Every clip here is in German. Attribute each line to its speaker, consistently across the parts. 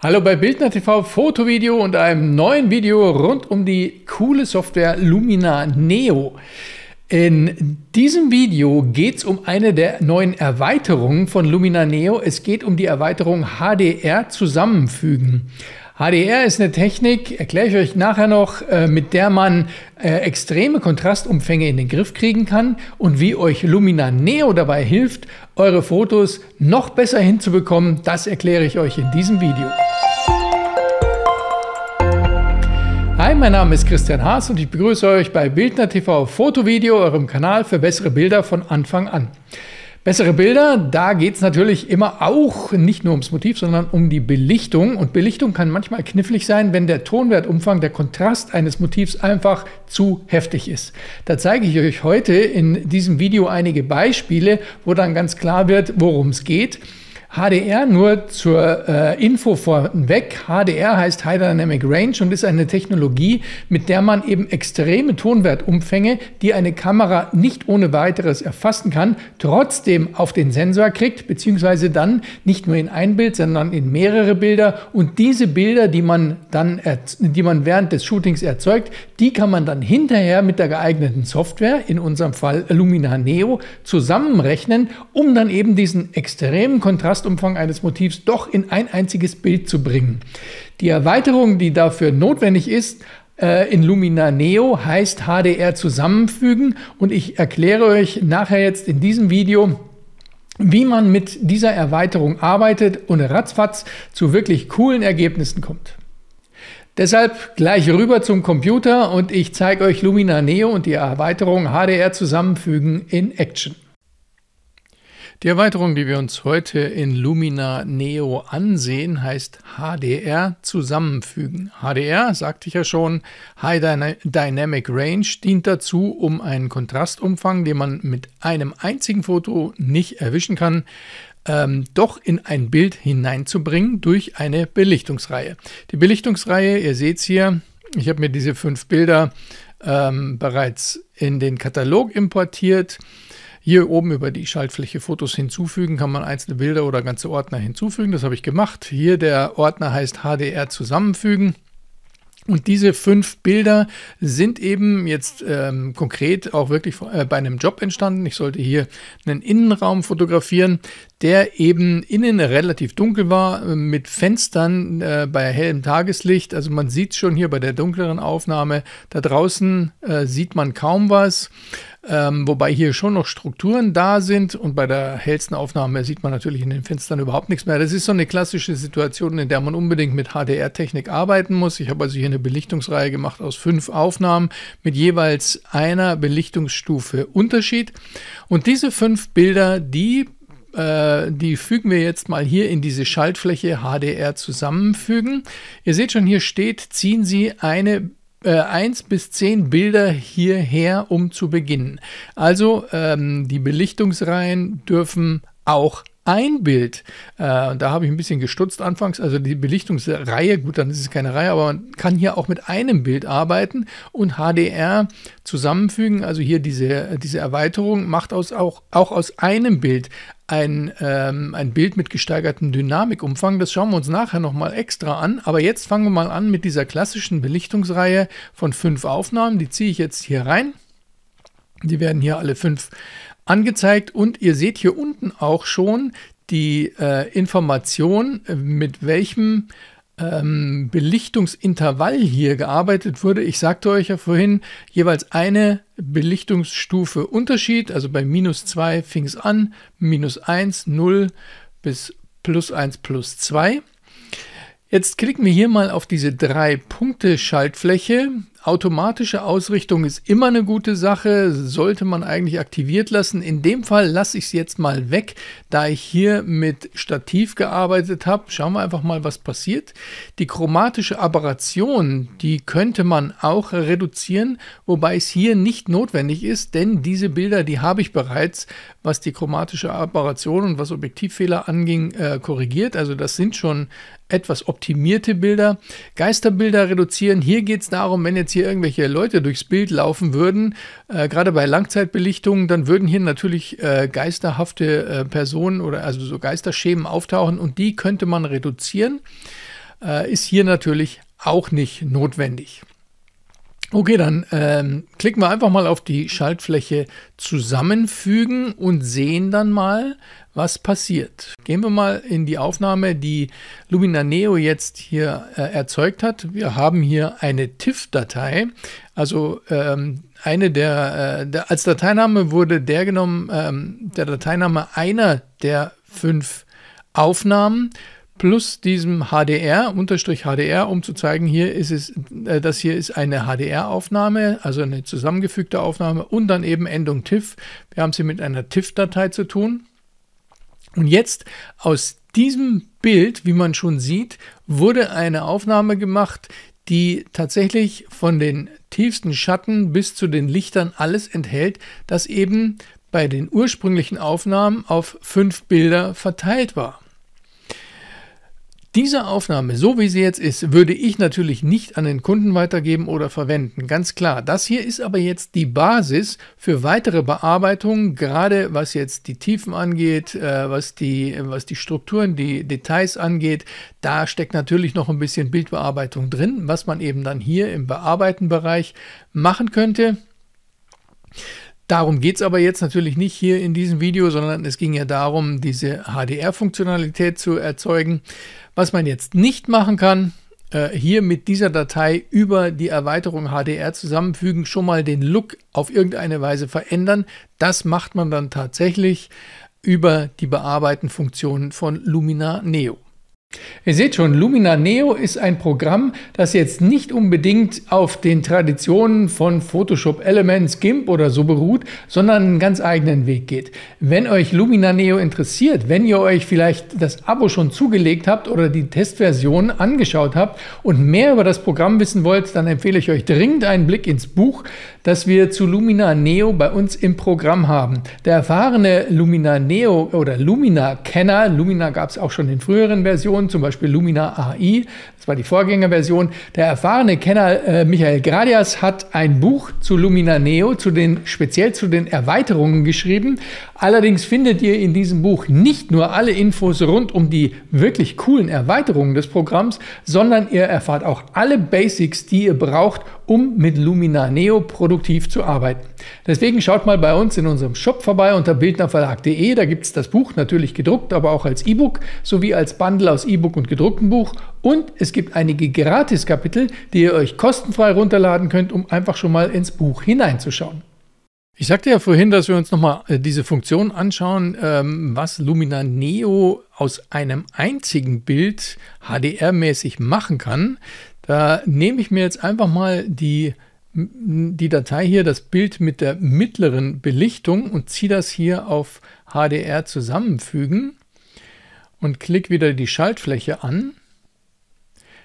Speaker 1: Hallo bei Bildner TV Fotovideo und einem neuen Video rund um die coole Software Lumina Neo. In diesem Video geht es um eine der neuen Erweiterungen von Lumina Neo. Es geht um die Erweiterung HDR zusammenfügen. HDR ist eine Technik, erkläre ich euch nachher noch, äh, mit der man äh, extreme Kontrastumfänge in den Griff kriegen kann und wie euch Lumina Neo dabei hilft, eure Fotos noch besser hinzubekommen, das erkläre ich euch in diesem Video. Hi, mein Name ist Christian Haas und ich begrüße euch bei Bildner TV Foto eurem Kanal für bessere Bilder von Anfang an. Bessere Bilder, da geht es natürlich immer auch nicht nur ums Motiv, sondern um die Belichtung. Und Belichtung kann manchmal knifflig sein, wenn der Tonwertumfang, der Kontrast eines Motivs einfach zu heftig ist. Da zeige ich euch heute in diesem Video einige Beispiele, wo dann ganz klar wird, worum es geht. HDR nur zur äh, Info vorweg. HDR heißt High Dynamic Range und ist eine Technologie, mit der man eben extreme Tonwertumfänge, die eine Kamera nicht ohne weiteres erfassen kann, trotzdem auf den Sensor kriegt, beziehungsweise dann nicht nur in ein Bild, sondern in mehrere Bilder. Und diese Bilder, die man dann, die man während des Shootings erzeugt, die kann man dann hinterher mit der geeigneten Software, in unserem Fall Lumina Neo, zusammenrechnen, um dann eben diesen extremen Kontrast Kontrastumfang eines Motivs doch in ein einziges Bild zu bringen. Die Erweiterung, die dafür notwendig ist, äh, in Lumina Neo heißt HDR zusammenfügen und ich erkläre euch nachher jetzt in diesem Video, wie man mit dieser Erweiterung arbeitet und ratzfatz zu wirklich coolen Ergebnissen kommt. Deshalb gleich rüber zum Computer und ich zeige euch Lumina Neo und die Erweiterung HDR zusammenfügen in Action. Die Erweiterung, die wir uns heute in Lumina Neo ansehen, heißt HDR zusammenfügen. HDR, sagte ich ja schon, High Dynamic Range dient dazu, um einen Kontrastumfang, den man mit einem einzigen Foto nicht erwischen kann, ähm, doch in ein Bild hineinzubringen durch eine Belichtungsreihe. Die Belichtungsreihe, ihr seht es hier, ich habe mir diese fünf Bilder ähm, bereits in den Katalog importiert. Hier oben über die Schaltfläche Fotos hinzufügen kann man einzelne Bilder oder ganze Ordner hinzufügen. Das habe ich gemacht. Hier der Ordner heißt HDR zusammenfügen. Und diese fünf Bilder sind eben jetzt ähm, konkret auch wirklich äh, bei einem Job entstanden. Ich sollte hier einen Innenraum fotografieren der eben innen relativ dunkel war, äh, mit Fenstern äh, bei hellem Tageslicht. Also man sieht schon hier bei der dunkleren Aufnahme, da draußen äh, sieht man kaum was, ähm, wobei hier schon noch Strukturen da sind und bei der hellsten Aufnahme sieht man natürlich in den Fenstern überhaupt nichts mehr. Das ist so eine klassische Situation, in der man unbedingt mit HDR-Technik arbeiten muss. Ich habe also hier eine Belichtungsreihe gemacht aus fünf Aufnahmen mit jeweils einer Belichtungsstufe Unterschied. Und diese fünf Bilder, die äh, die fügen wir jetzt mal hier in diese Schaltfläche HDR zusammenfügen. Ihr seht schon, hier steht, ziehen Sie eine äh, 1 bis 10 Bilder hierher, um zu beginnen. Also ähm, die Belichtungsreihen dürfen auch ein Bild, äh, und da habe ich ein bisschen gestutzt anfangs, also die Belichtungsreihe, gut, dann ist es keine Reihe, aber man kann hier auch mit einem Bild arbeiten und HDR zusammenfügen. Also hier diese, diese Erweiterung macht aus, auch, auch aus einem Bild ein, ähm, ein Bild mit gesteigertem Dynamikumfang. Das schauen wir uns nachher nochmal extra an. Aber jetzt fangen wir mal an mit dieser klassischen Belichtungsreihe von fünf Aufnahmen. Die ziehe ich jetzt hier rein. Die werden hier alle fünf angezeigt und ihr seht hier unten auch schon die äh, Information, äh, mit welchem ähm, Belichtungsintervall hier gearbeitet wurde. Ich sagte euch ja vorhin, jeweils eine Belichtungsstufe Unterschied. Also bei minus 2 fing es an, minus 1, 0 bis plus 1, plus 2. Jetzt klicken wir hier mal auf diese drei Punkte Schaltfläche automatische Ausrichtung ist immer eine gute Sache, sollte man eigentlich aktiviert lassen. In dem Fall lasse ich es jetzt mal weg, da ich hier mit Stativ gearbeitet habe. Schauen wir einfach mal, was passiert. Die chromatische Aberration, die könnte man auch reduzieren, wobei es hier nicht notwendig ist, denn diese Bilder, die habe ich bereits, was die chromatische Aberration und was Objektivfehler anging, äh, korrigiert. Also das sind schon etwas optimierte Bilder. Geisterbilder reduzieren. Hier geht es darum, wenn jetzt hier irgendwelche Leute durchs Bild laufen würden, äh, gerade bei Langzeitbelichtungen, dann würden hier natürlich äh, geisterhafte äh, Personen oder also so Geisterschemen auftauchen und die könnte man reduzieren. Äh, ist hier natürlich auch nicht notwendig. Okay, dann ähm, klicken wir einfach mal auf die Schaltfläche zusammenfügen und sehen dann mal, was passiert. Gehen wir mal in die Aufnahme, die Lumina Neo jetzt hier äh, erzeugt hat. Wir haben hier eine TIFF-Datei, also ähm, eine der, äh, der, als Dateiname wurde der genommen, ähm, der Dateiname einer der fünf Aufnahmen plus diesem HDR, Unterstrich HDR, um zu zeigen, hier ist es, äh, das hier ist eine HDR-Aufnahme, also eine zusammengefügte Aufnahme und dann eben Endung TIFF. Wir haben es hier mit einer TIFF-Datei zu tun. Und jetzt aus diesem Bild, wie man schon sieht, wurde eine Aufnahme gemacht, die tatsächlich von den tiefsten Schatten bis zu den Lichtern alles enthält, das eben bei den ursprünglichen Aufnahmen auf fünf Bilder verteilt war. Diese Aufnahme, so wie sie jetzt ist, würde ich natürlich nicht an den Kunden weitergeben oder verwenden, ganz klar. Das hier ist aber jetzt die Basis für weitere Bearbeitungen, gerade was jetzt die Tiefen angeht, äh, was, die, was die Strukturen, die Details angeht. Da steckt natürlich noch ein bisschen Bildbearbeitung drin, was man eben dann hier im Bearbeiten-Bereich machen könnte. Darum geht es aber jetzt natürlich nicht hier in diesem Video, sondern es ging ja darum, diese HDR-Funktionalität zu erzeugen. Was man jetzt nicht machen kann, äh, hier mit dieser Datei über die Erweiterung HDR zusammenfügen, schon mal den Look auf irgendeine Weise verändern. Das macht man dann tatsächlich über die Bearbeiten-Funktionen von Lumina Neo. Ihr seht schon, Lumina Neo ist ein Programm, das jetzt nicht unbedingt auf den Traditionen von Photoshop Elements, GIMP oder so beruht, sondern einen ganz eigenen Weg geht. Wenn euch Lumina Neo interessiert, wenn ihr euch vielleicht das Abo schon zugelegt habt oder die Testversion angeschaut habt und mehr über das Programm wissen wollt, dann empfehle ich euch dringend einen Blick ins Buch das wir zu Lumina Neo bei uns im Programm haben. Der erfahrene Lumina Neo oder Lumina-Kenner, Lumina, gab es auch schon in früheren Versionen, zum Beispiel Lumina AI, das war die Vorgängerversion. Der erfahrene Kenner äh, Michael Gradias hat ein Buch zu Lumina Neo, zu den, speziell zu den Erweiterungen geschrieben. Allerdings findet ihr in diesem Buch nicht nur alle Infos rund um die wirklich coolen Erweiterungen des Programms, sondern ihr erfahrt auch alle Basics, die ihr braucht, um mit Lumina Neo produktiv zu arbeiten. Deswegen schaut mal bei uns in unserem Shop vorbei unter bildnerverlag.de. Da gibt es das Buch natürlich gedruckt, aber auch als E-Book sowie als Bundle aus E-Book und gedrucktem Buch. Und es gibt einige Gratis-Kapitel, die ihr euch kostenfrei runterladen könnt, um einfach schon mal ins Buch hineinzuschauen. Ich sagte ja vorhin, dass wir uns nochmal äh, diese Funktion anschauen, ähm, was Lumina Neo aus einem einzigen Bild HDR-mäßig machen kann. Da nehme ich mir jetzt einfach mal die, die Datei hier, das Bild mit der mittleren Belichtung und ziehe das hier auf HDR zusammenfügen und klicke wieder die Schaltfläche an.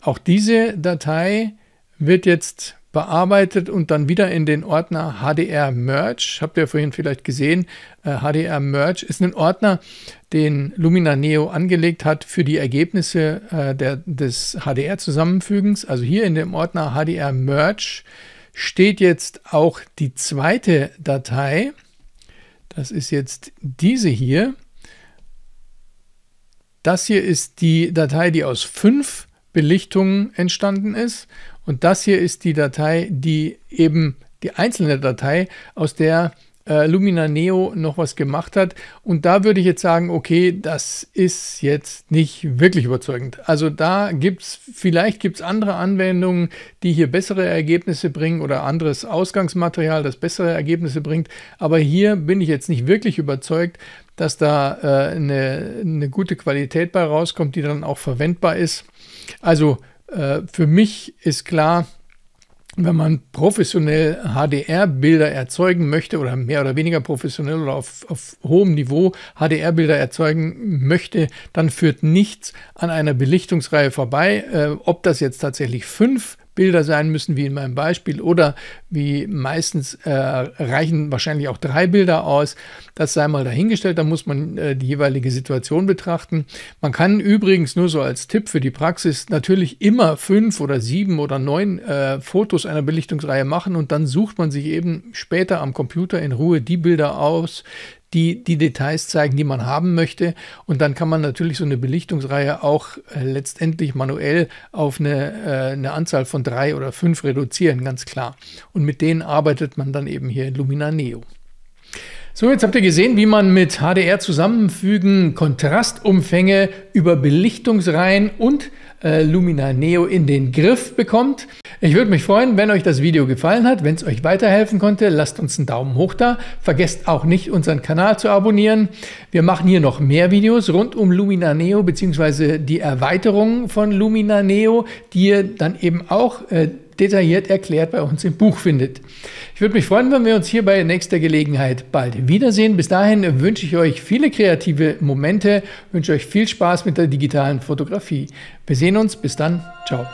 Speaker 1: Auch diese Datei wird jetzt bearbeitet und dann wieder in den Ordner HDR Merge. Habt ihr vorhin vielleicht gesehen. HDR äh, Merge ist ein Ordner, den Lumina Neo angelegt hat für die Ergebnisse äh, der, des HDR-Zusammenfügens. Also hier in dem Ordner HDR Merge steht jetzt auch die zweite Datei. Das ist jetzt diese hier. Das hier ist die Datei, die aus fünf Belichtungen entstanden ist. Und das hier ist die Datei, die eben die einzelne Datei, aus der äh, Lumina Neo noch was gemacht hat. Und da würde ich jetzt sagen, okay, das ist jetzt nicht wirklich überzeugend. Also da gibt es, vielleicht gibt es andere Anwendungen, die hier bessere Ergebnisse bringen oder anderes Ausgangsmaterial, das bessere Ergebnisse bringt. Aber hier bin ich jetzt nicht wirklich überzeugt, dass da äh, eine, eine gute Qualität bei rauskommt, die dann auch verwendbar ist. Also äh, für mich ist klar, wenn man professionell HDR-Bilder erzeugen möchte oder mehr oder weniger professionell oder auf, auf hohem Niveau HDR-Bilder erzeugen möchte, dann führt nichts an einer Belichtungsreihe vorbei. Äh, ob das jetzt tatsächlich fünf Bilder sein müssen, wie in meinem Beispiel, oder wie meistens äh, reichen wahrscheinlich auch drei Bilder aus. Das sei mal dahingestellt, da muss man äh, die jeweilige Situation betrachten. Man kann übrigens nur so als Tipp für die Praxis natürlich immer fünf oder sieben oder neun äh, Fotos einer Belichtungsreihe machen und dann sucht man sich eben später am Computer in Ruhe die Bilder aus, die die Details zeigen, die man haben möchte. Und dann kann man natürlich so eine Belichtungsreihe auch äh, letztendlich manuell auf eine, äh, eine Anzahl von drei oder fünf reduzieren, ganz klar. Und mit denen arbeitet man dann eben hier in Lumina Neo. So, jetzt habt ihr gesehen, wie man mit HDR zusammenfügen Kontrastumfänge über Belichtungsreihen und äh, Lumina Neo in den Griff bekommt. Ich würde mich freuen, wenn euch das Video gefallen hat, wenn es euch weiterhelfen konnte, lasst uns einen Daumen hoch da. Vergesst auch nicht, unseren Kanal zu abonnieren. Wir machen hier noch mehr Videos rund um Lumina Neo bzw. die Erweiterung von Lumina Neo, die ihr dann eben auch äh, detailliert erklärt bei uns im Buch findet. Ich würde mich freuen, wenn wir uns hier bei nächster Gelegenheit bald wiedersehen. Bis dahin wünsche ich euch viele kreative Momente, wünsche euch viel Spaß mit der digitalen Fotografie. Wir sehen uns, bis dann, ciao.